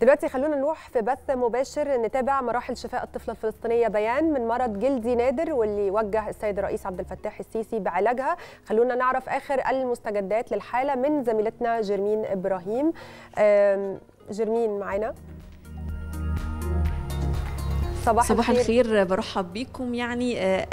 دلوقتي خلونا نروح في بث مباشر نتابع مراحل شفاء الطفله الفلسطينيه بيان من مرض جلدي نادر واللي وجه السيد الرئيس عبد الفتاح السيسي بعلاجها خلونا نعرف اخر المستجدات للحاله من زميلتنا جرمين ابراهيم جرمين معانا صباح, صباح الخير. الخير برحب بكم يعني آه،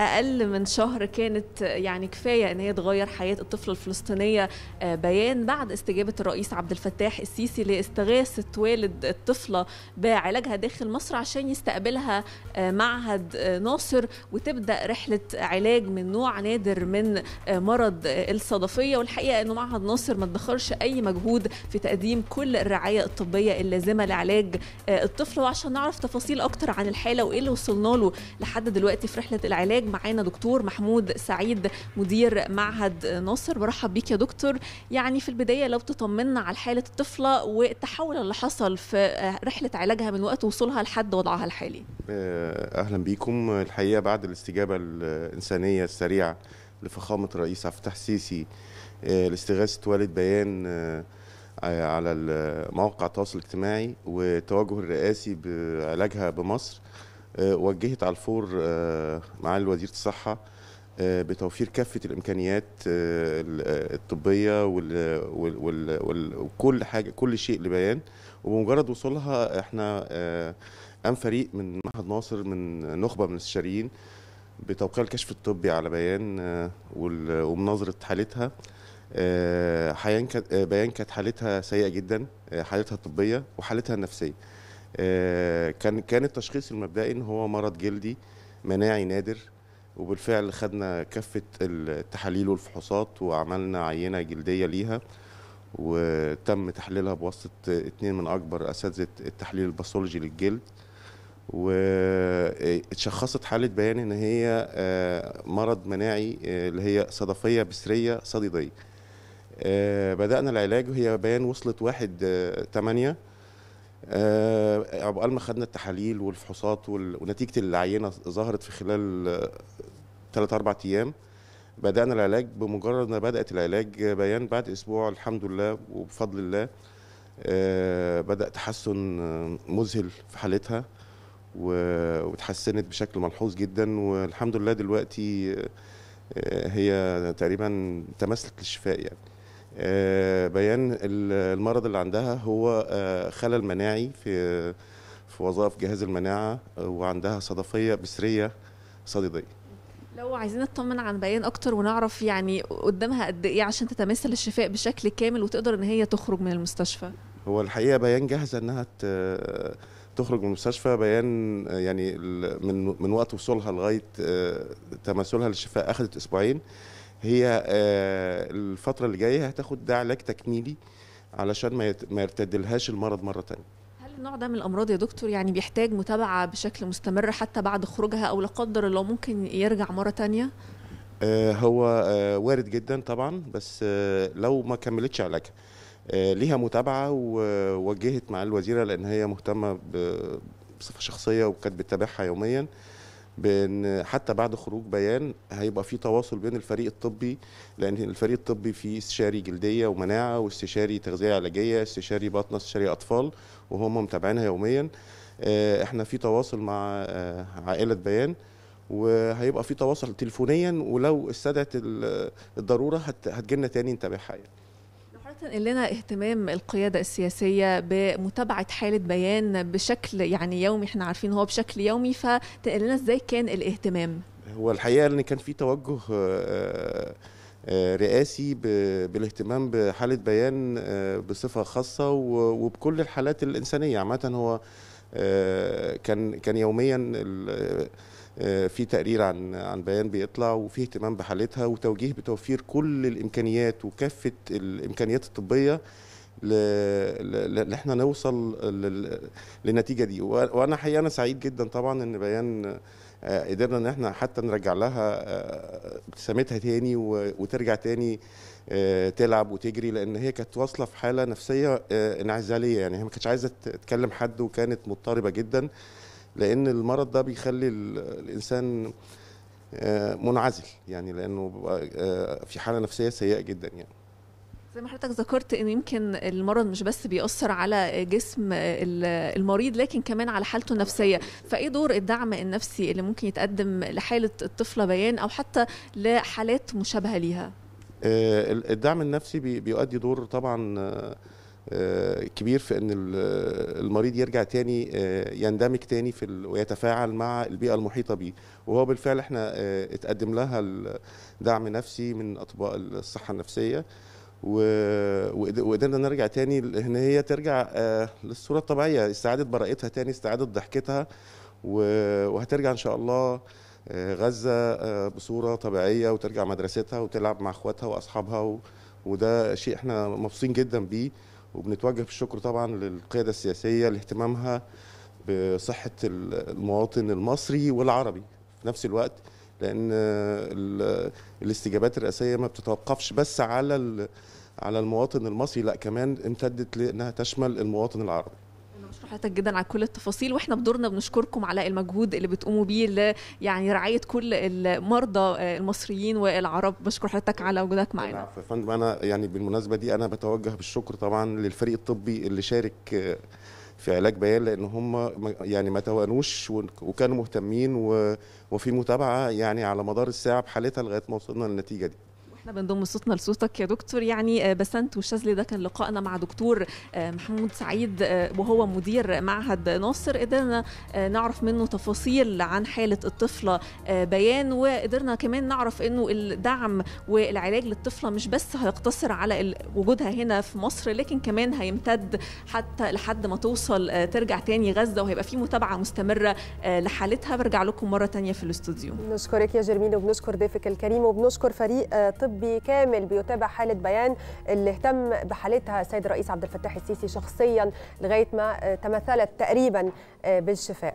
اقل من شهر كانت يعني كفايه ان هي تغير حياه الطفله الفلسطينيه آه، بيان بعد استجابه الرئيس عبد الفتاح السيسي لاستغاثه والد الطفله بعلاجها داخل مصر عشان يستقبلها آه، معهد آه، ناصر وتبدا رحله علاج من نوع نادر من مرض الصدفيه والحقيقه انه معهد ناصر ما ادخرش اي مجهود في تقديم كل الرعايه الطبيه اللازمه لعلاج الطفل وعشان نعرف تفاصيل اكتر عن الحاله وايه اللي وصلنا له لحد دلوقتي في رحله العلاج معانا دكتور محمود سعيد مدير معهد ناصر برحب بيك يا دكتور يعني في البدايه لو تطمنا على حاله الطفله والتحول اللي حصل في آه، رحله علاجها من وقت وصولها لحد وضعها الحالي آه، اهلا بيكم الحقيقه بعد الاستجابه الانسانيه السريعه لفخامه الرئيس عبد الفتاح السيسي آه، لاستغاثه والد بيان على مواقع التواصل الاجتماعي والتوجه الرئاسي بعلاجها بمصر آه، وجهت على الفور آه، معالي وزير الصحه آه، بتوفير كافه الامكانيات الطبيه وكل حاجه كل شيء لبيان وبمجرد وصولها احنا قام فريق من معهد ناصر من نخبه من الاستشاريين بتوقيع الكشف الطبي على بيان ومناظره حالتها بيان كانت حالتها سيئه جدا حالتها الطبيه وحالتها النفسيه آه، كان كان التشخيص المبدئي ان هو مرض جلدي مناعي نادر وبالفعل خدنا كافه التحاليل والفحوصات وعملنا عينه جلديه ليها وتم تحليلها بواسطه اتنين من اكبر اساتذه التحليل الباثولوجي للجلد واتشخصت حاله بيان ان هي آه، مرض مناعي آه، اللي هي صدفيه بسريه صديديه بدانا العلاج وهي بيان وصلت واحد 8 عقبال آه، ما خدنا التحاليل والفحوصات وال... ونتيجه العينه ظهرت في خلال ثلاث آه، اربع ايام بدانا العلاج بمجرد ما بدات العلاج آه، بيان بعد اسبوع الحمد لله وبفضل الله بدا تحسن مذهل في حالتها وتحسنت بشكل ملحوظ جدا والحمد لله دلوقتي هي تقريبا تمثلت للشفاء يعني آه، بيان المرض اللي عندها هو آه، خلل مناعي في في وظائف جهاز المناعه وعندها صدفيه بسريه صديديه لو عايزين نطمن عن بيان اكتر ونعرف يعني قدامها قد ايه عشان تتمثل الشفاء بشكل كامل وتقدر ان هي تخرج من المستشفى هو الحقيقه بيان جاهزه انها تخرج من المستشفى بيان يعني من من وقت وصولها لغايه آه، تماثلها للشفاء اخذت اسبوعين هي آه، الفتره اللي جايه هتاخد ده علاج تكميلي علشان ما يرتدلهاش المرض مره ثانيه هل النوع ده من الامراض يا دكتور يعني بيحتاج متابعه بشكل مستمر حتى بعد خروجها او لا قدر الله ممكن يرجع مره ثانيه آه، هو آه، وارد جدا طبعا بس لو ما كملتش علاجها ليها متابعه ووجهت مع الوزيره لان هي مهتمه بصفه شخصيه وكانت بتتابعها يوميا بان حتى بعد خروج بيان هيبقى في تواصل بين الفريق الطبي لان الفريق الطبي فيه استشاري جلديه ومناعه واستشاري تغذيه علاجيه استشاري باطنه استشاري اطفال وهم متابعينها يوميا آه، احنا في تواصل مع آه، عائله بيان وهيبقى في تواصل تليفونيا ولو استدعت الضروره هتجيلنا تاني نتابعها يعني تنقل لنا اهتمام القيادة السياسية بمتابعة حالة بيان بشكل يعني يومي احنا عارفين هو بشكل يومي فتنقل لنا ازاي كان الاهتمام هو الحقيقة ان كان في توجه آه، آه، آه، رئاسي بالاهتمام بحالة بيان بصفة خاصة وبكل الحالات الإنسانية عامة هو كان كان يوميا آه، في تقرير عن عن بيان بيطلع وفي اهتمام بحالتها وتوجيه بتوفير كل الامكانيات وكافه الامكانيات الطبيه ان احنا نوصل للنتيجه دي وانا حقيقه انا سعيد جدا طبعا ان بيان آه، قدرنا ان احنا حتى نرجع لها ابتسامتها آه، تاني وترجع تاني تلعب وتجري لان هي كانت واصله في حاله نفسيه انعزاليه يعني هي ما كانتش عايزه تتكلم حد وكانت مضطربه جدا لان المرض ده بيخلي الانسان آه، منعزل يعني لانه بيبقى آه، في حاله نفسيه سيئه جدا يعني زي ما حضرتك ذكرت ان يمكن المرض مش بس بيأثر على جسم المريض لكن كمان على حالته النفسيه فايه دور الدعم النفسي اللي ممكن يتقدم لحاله الطفله بيان او حتى لحالات مشابهه ليها آه، الدعم النفسي بيؤدي دور طبعا آه، كبير في ان المريض يرجع تاني آه، يندمج تاني في ويتفاعل مع البيئه المحيطه به وهو بالفعل احنا آه، اتقدم لها دعم نفسي من اطباء الصحه النفسيه وقدرنا نرجع تاني ان هي ترجع للصوره الطبيعيه استعادت براءتها تاني استعادت ضحكتها وهترجع ان شاء الله غزه بصوره طبيعيه وترجع مدرستها وتلعب مع اخواتها واصحابها وده شيء احنا مبسوطين جدا بيه وبنتوجه بالشكر طبعا للقياده السياسيه لاهتمامها بصحه المواطن المصري والعربي في نفس الوقت لان الاستجابات الرئاسيه ما بتتوقفش بس على على المواطن المصري لا كمان امتدت لانها تشمل المواطن العربي حضرتك جدا على كل التفاصيل واحنا بدورنا بنشكركم على المجهود اللي بتقوموا بيه ل يعني رعايه كل المرضى آه، المصريين والعرب بشكر حضرتك على وجودك معانا يا فندم انا يعني بالمناسبه دي انا بتوجه بالشكر طبعا للفريق الطبي اللي شارك آه، في علاج بيان لان هم يعني ما توانوش وكانوا مهتمين وفي متابعه يعني على مدار الساعه بحالتها لغايه ما وصلنا للنتيجه دي احنا بنضم صوتنا لصوتك يا دكتور يعني آه، بسنت والشاذلي ده كان لقائنا مع دكتور آه، محمود سعيد آه، وهو مدير معهد ناصر قدرنا نعرف منه تفاصيل عن حاله الطفله بيان وقدرنا كمان نعرف انه الدعم والعلاج للطفله مش بس هيقتصر على وجودها هنا في مصر لكن كمان هيمتد حتى لحد ما توصل ترجع تاني غزه وهيبقى في متابعه مستمره لحالتها برجع لكم مره تانية في الاستوديو نشكرك يا جرمين وبنشكر ضيفك الكريم وبنشكر فريق طب بكامل بيتابع حاله بيان اللي اهتم بحالتها السيد الرئيس عبد الفتاح السيسي شخصيا لغايه ما آه، تمثلت تقريبا آه، بالشفاء